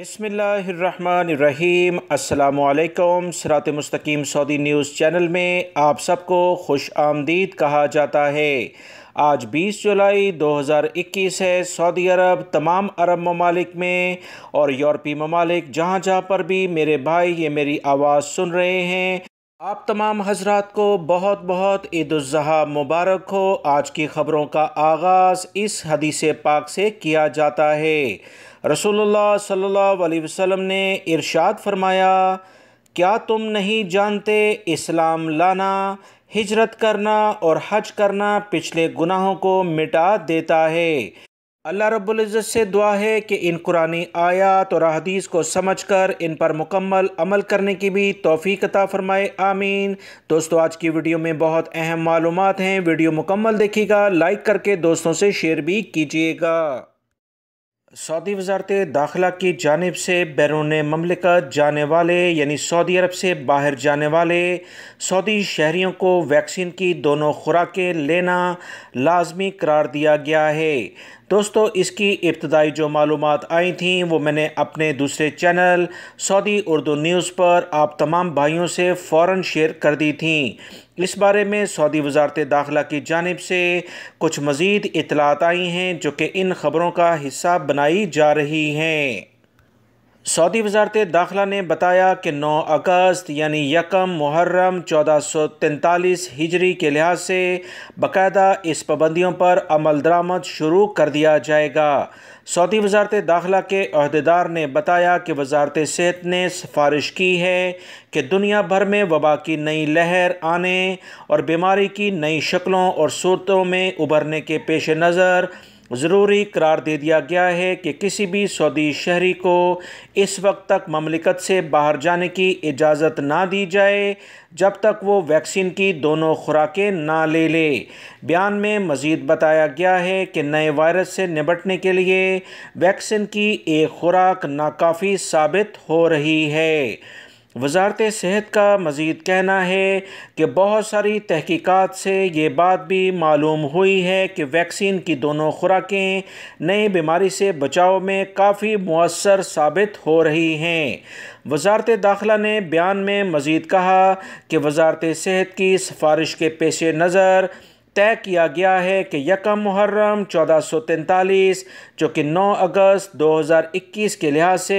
بسم اللہ الرحمن الرحیم السلام علیکم سرات مستقیم سعودی نیوز چینل میں آپ سب کو خوش آمدید کہا جاتا ہے آج بیس جولائی دو ہزار اکیس ہے سعودی عرب تمام عرب ممالک میں اور یورپی ممالک جہاں جہاں پر بھی میرے بھائی یہ میری آواز سن رہے ہیں آپ تمام حضرات کو بہت بہت عید الاضحیٰ مبارک ہو آج کی خبروں کا آغاز اس حدیث پاک سے کیا جاتا ہے رسول اللہ صلی اللہ علیہ وسلم نے ارشاد فرمایا کیا تم نہیں جانتے اسلام لانا ہجرت کرنا اور حج کرنا پچھلے گناہوں کو مٹا دیتا ہے اللہ رب العزت سے دعا ہے کہ ان قرآن آیات اور احادیث کو سمجھ کر ان پر مکمل عمل کرنے کی بھی توفیق عطا فرمائے آمین دوستو آج کی ویڈیو میں بہت اہم معلومات ہیں ویڈیو مکمل دیکھیے گا لائک کر کے دوستوں سے شیئر بھی کیجیے گا سعودی وزارت داخلہ کی جانب سے بیرون مملکت جانے والے یعنی سعودی عرب سے باہر جانے والے سعودی شہریوں کو ویکسین کی دونوں خوراکیں لینا لازمی قرار دیا گیا ہے دوستو اس کی ابتدائی جو معلومات آئی تھیں وہ میں نے اپنے دوسرے چینل سعودی اردو نیوز پر آپ تمام بھائیوں سے فوراً شیئر کر دی تھیں اس بارے میں سعودی وزارت داخلہ کی جانب سے کچھ مزید اطلاعات آئی ہیں جو کہ ان خبروں کا حصہ بنائی جا رہی ہیں سعودی وزارت داخلہ نے بتایا کہ نو اگست یعنی یکم محرم چودہ سو تینتالیس ہجری کے لحاظ سے باقاعدہ اس پابندیوں پر عمل درآمد شروع کر دیا جائے گا سعودی وزارت داخلہ کے عہدیدار نے بتایا کہ وزارت صحت نے سفارش کی ہے کہ دنیا بھر میں وبا کی نئی لہر آنے اور بیماری کی نئی شکلوں اور صورتوں میں ابھرنے کے پیش نظر ضروری قرار دے دیا گیا ہے کہ کسی بھی سعودی شہری کو اس وقت تک مملکت سے باہر جانے کی اجازت نہ دی جائے جب تک وہ ویکسین کی دونوں خوراکیں نہ لے لے بیان میں مزید بتایا گیا ہے کہ نئے وائرس سے نمٹنے کے لیے ویکسین کی ایک خوراک ناکافی ثابت ہو رہی ہے وزارت صحت کا مزید کہنا ہے کہ بہت ساری تحقیقات سے یہ بات بھی معلوم ہوئی ہے کہ ویکسین کی دونوں خوراکیں نئی بیماری سے بچاؤ میں کافی مؤثر ثابت ہو رہی ہیں وزارت داخلہ نے بیان میں مزید کہا کہ وزارت صحت کی سفارش کے پیش نظر طے کیا گیا ہے کہ یکم محرم چودہ سو تینتالیس جو کہ نو اگست دو ہزار اکیس کے لحاظ سے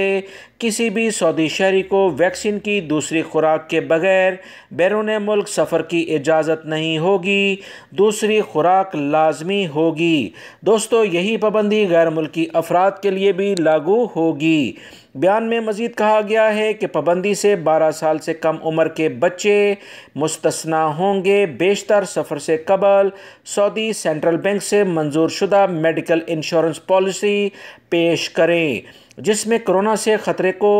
کسی بھی سعودی شہری کو ویکسین کی دوسری خوراک کے بغیر بیرون ملک سفر کی اجازت نہیں ہوگی دوسری خوراک لازمی ہوگی دوستو یہی پابندی غیر ملکی افراد کے لیے بھی لاگو ہوگی بیان میں مزید کہا گیا ہے کہ پابندی سے بارہ سال سے کم عمر کے بچے مستثنا ہوں گے بیشتر سفر سے قبل سعودی سینٹرل بینک سے منظور شدہ میڈیکل انشورنس پالیسی پیش کریں جس میں کرونا سے خطرے کو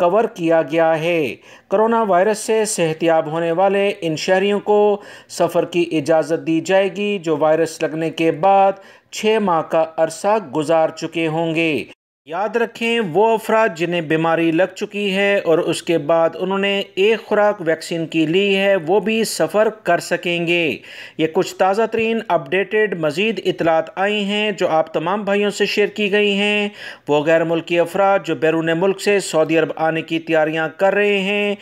کور کیا گیا ہے کرونا وائرس سے صحتیاب ہونے والے ان شہریوں کو سفر کی اجازت دی جائے گی جو وائرس لگنے کے بعد چھ ماہ کا عرصہ گزار چکے ہوں گے یاد رکھیں وہ افراد جنہیں بیماری لگ چکی ہے اور اس کے بعد انہوں نے ایک خوراک ویکسین کی لی ہے وہ بھی سفر کر سکیں گے یہ کچھ تازہ ترین اپڈیٹڈ مزید اطلاعات آئی ہیں جو آپ تمام بھائیوں سے شیئر کی گئی ہیں وہ غیر ملکی افراد جو بیرون ملک سے سعودی عرب آنے کی تیاریاں کر رہے ہیں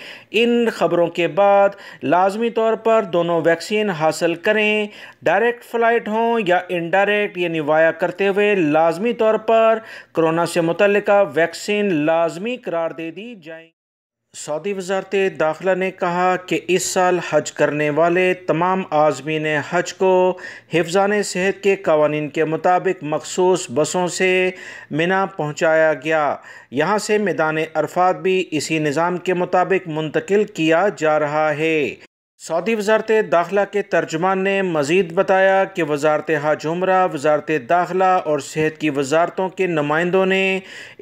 ان خبروں کے بعد لازمی طور پر دونوں ویکسین حاصل کریں ڈائریکٹ فلائٹ ہوں یا انڈائریکٹ یعنی وایا کرتے ہوئے لازمی طور پر کرونا سے متعلقہ ویکسین لازمی قرار دے دی جائیں سعودی وزارت داخلہ نے کہا کہ اس سال حج کرنے والے تمام عازمین حج کو حفظان صحت کے قوانین کے مطابق مخصوص بسوں سے منا پہنچایا گیا یہاں سے میدان عرفات بھی اسی نظام کے مطابق منتقل کیا جا رہا ہے سعودی وزارت داخلہ کے ترجمان نے مزید بتایا کہ وزارت حاج عمرہ وزارت داخلہ اور صحت کی وزارتوں کے نمائندوں نے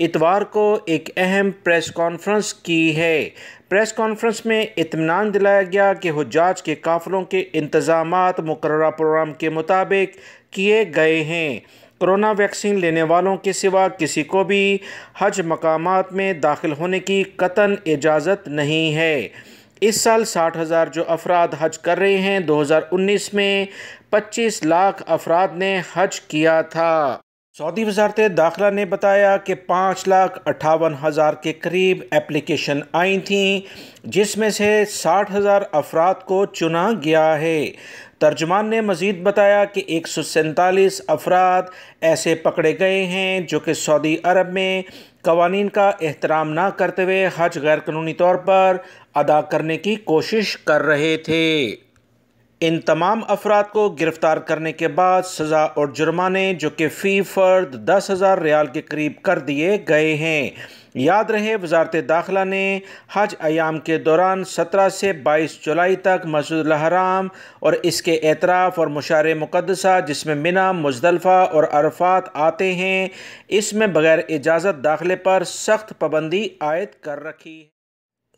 اتوار کو ایک اہم پریس کانفرنس کی ہے پریس کانفرنس میں اطمینان دلایا گیا کہ حجاج کے قافلوں کے انتظامات مقررہ پروگرام کے مطابق کیے گئے ہیں کرونا ویکسین لینے والوں کے سوا کسی کو بھی حج مقامات میں داخل ہونے کی قطن اجازت نہیں ہے اس سال ساٹھ ہزار جو افراد حج کر رہے ہیں دو ہزار انیس میں پچیس لاکھ افراد نے حج کیا تھا سعودی وزارت داخلہ نے بتایا کہ پانچ لاکھ اٹھاون ہزار کے قریب اپلیکیشن آئیں تھیں جس میں سے ساٹھ ہزار افراد کو چنا گیا ہے ترجمان نے مزید بتایا کہ ایک سو سینتالیس افراد ایسے پکڑے گئے ہیں جو کہ سعودی عرب میں قوانین کا احترام نہ کرتے ہوئے حج غیر قانونی طور پر ادا کرنے کی کوشش کر رہے تھے ان تمام افراد کو گرفتار کرنے کے بعد سزا اور جرمانے جو کہ فی فرد دس ہزار ریال کے قریب کر دیے گئے ہیں یاد رہے وزارت داخلہ نے حج ایام کے دوران سترہ سے بائیس جولائی تک مسجد الحرام اور اس کے اعتراف اور مشاعر مقدسہ جس میں منا مزدلفہ اور عرفات آتے ہیں اس میں بغیر اجازت داخلے پر سخت پابندی عائد کر رکھی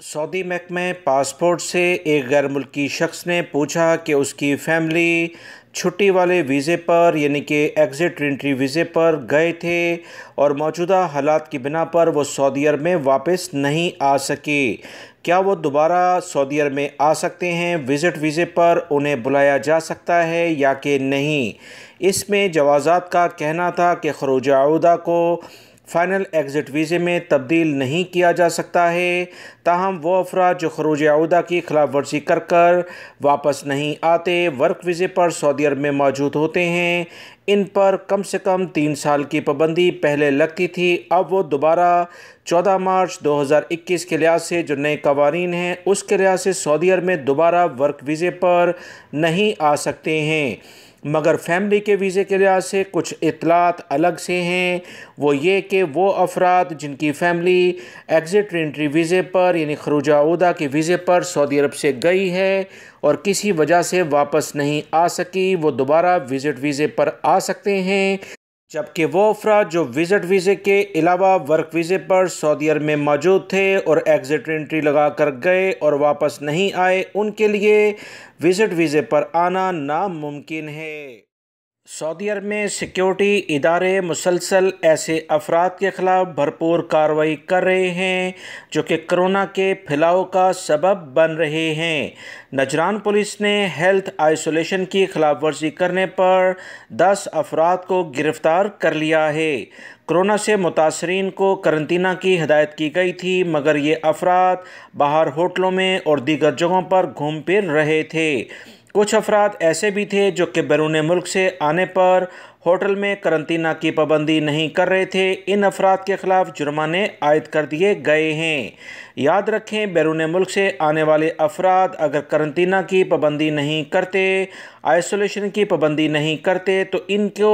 سعودی محکمہ پاسپورٹ سے ایک غیر ملکی شخص نے پوچھا کہ اس کی فیملی چھٹی والے ویزے پر یعنی کہ ایگزٹ انٹری ویزے پر گئے تھے اور موجودہ حالات کی بنا پر وہ سعودی عرب میں واپس نہیں آ سکے کیا وہ دوبارہ سعودی عرب میں آ سکتے ہیں وزٹ ویزے پر انہیں بلایا جا سکتا ہے یا کہ نہیں اس میں جوازات کا کہنا تھا کہ خروج عودہ کو فائنل ایگزٹ ویزے میں تبدیل نہیں کیا جا سکتا ہے تاہم وہ افراد جو خروج عودہ کی خلاف ورزی کر کر واپس نہیں آتے ورک ویزے پر سعودی عرب میں موجود ہوتے ہیں ان پر کم سے کم تین سال کی پابندی پہلے لگتی تھی اب وہ دوبارہ چودہ مارچ دو ہزار اکیس کے لحاظ سے جو نئے قوانین ہیں اس کے لحاظ سے سعودی عرب میں دوبارہ ورک ویزے پر نہیں آ سکتے ہیں مگر فیملی کے ویزے کے لحاظ سے کچھ اطلاعات الگ سے ہیں وہ یہ کہ وہ افراد جن کی فیملی ایگزٹ انٹری ویزے پر یعنی خروجہ عودہ کے ویزے پر سعودی عرب سے گئی ہے اور کسی وجہ سے واپس نہیں آ سکی وہ دوبارہ وزٹ ویزے پر آ سکتے ہیں جبکہ وہ افراد جو وزٹ ویزے کے علاوہ ورک ویزے پر سعودی عرب میں موجود تھے اور ایگزٹ انٹری لگا کر گئے اور واپس نہیں آئے ان کے لیے وزٹ ویزے پر آنا ناممکن ہے سعودی عرب میں سیکیورٹی ادارے مسلسل ایسے افراد کے خلاف بھرپور کارروائی کر رہے ہیں جو کہ کرونا کے پھیلاؤ کا سبب بن رہے ہیں نجران پولیس نے ہیلتھ آئسولیشن کی خلاف ورزی کرنے پر دس افراد کو گرفتار کر لیا ہے کرونا سے متاثرین کو کرنٹینہ کی ہدایت کی گئی تھی مگر یہ افراد باہر ہوٹلوں میں اور دیگر جگہوں پر گھوم پھر رہے تھے کچھ افراد ایسے بھی تھے جو کہ بیرون ملک سے آنے پر ہوٹل میں کرنطینہ کی پابندی نہیں کر رہے تھے ان افراد کے خلاف جرمانے عائد کر دیے گئے ہیں یاد رکھیں بیرون ملک سے آنے والے افراد اگر کرنٹینہ کی پابندی نہیں کرتے آئسولیشن کی پابندی نہیں کرتے تو ان کو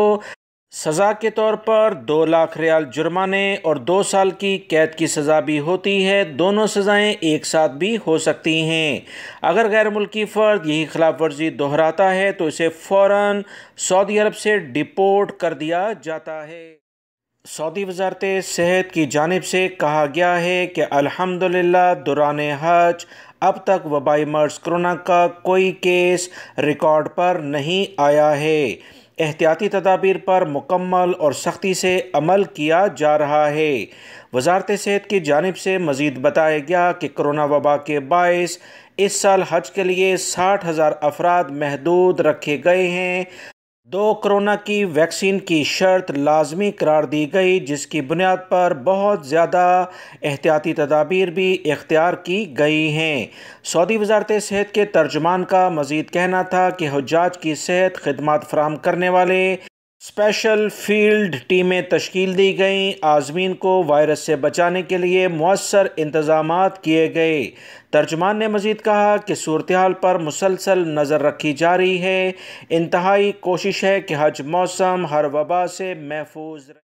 سزا کے طور پر دو لاکھ ریال جرمانے اور دو سال کی قید کی سزا بھی ہوتی ہے دونوں سزائیں ایک ساتھ بھی ہو سکتی ہیں اگر غیر ملکی فرد یہی خلاف ورزی دہراتا ہے تو اسے فوراً سعودی عرب سے ڈپورٹ کر دیا جاتا ہے سعودی وزارت صحت کی جانب سے کہا گیا ہے کہ الحمدللہ دوران حج اب تک وبائی مرض کرونا کا کوئی کیس ریکارڈ پر نہیں آیا ہے احتیاطی تدابیر پر مکمل اور سختی سے عمل کیا جا رہا ہے وزارت صحت کی جانب سے مزید بتایا گیا کہ کرونا وبا کے باعث اس سال حج کے لیے ساٹھ ہزار افراد محدود رکھے گئے ہیں دو کرونا کی ویکسین کی شرط لازمی قرار دی گئی جس کی بنیاد پر بہت زیادہ احتیاطی تدابیر بھی اختیار کی گئی ہیں سعودی وزارت صحت کے ترجمان کا مزید کہنا تھا کہ حجاج کی صحت خدمات فراہم کرنے والے اسپیشل فیلڈ ٹیمیں تشکیل دی گئیں آزمین کو وائرس سے بچانے کے لیے مؤثر انتظامات کیے گئے ترجمان نے مزید کہا کہ صورتحال پر مسلسل نظر رکھی جا رہی ہے انتہائی کوشش ہے کہ حج موسم ہر وبا سے محفوظ رہے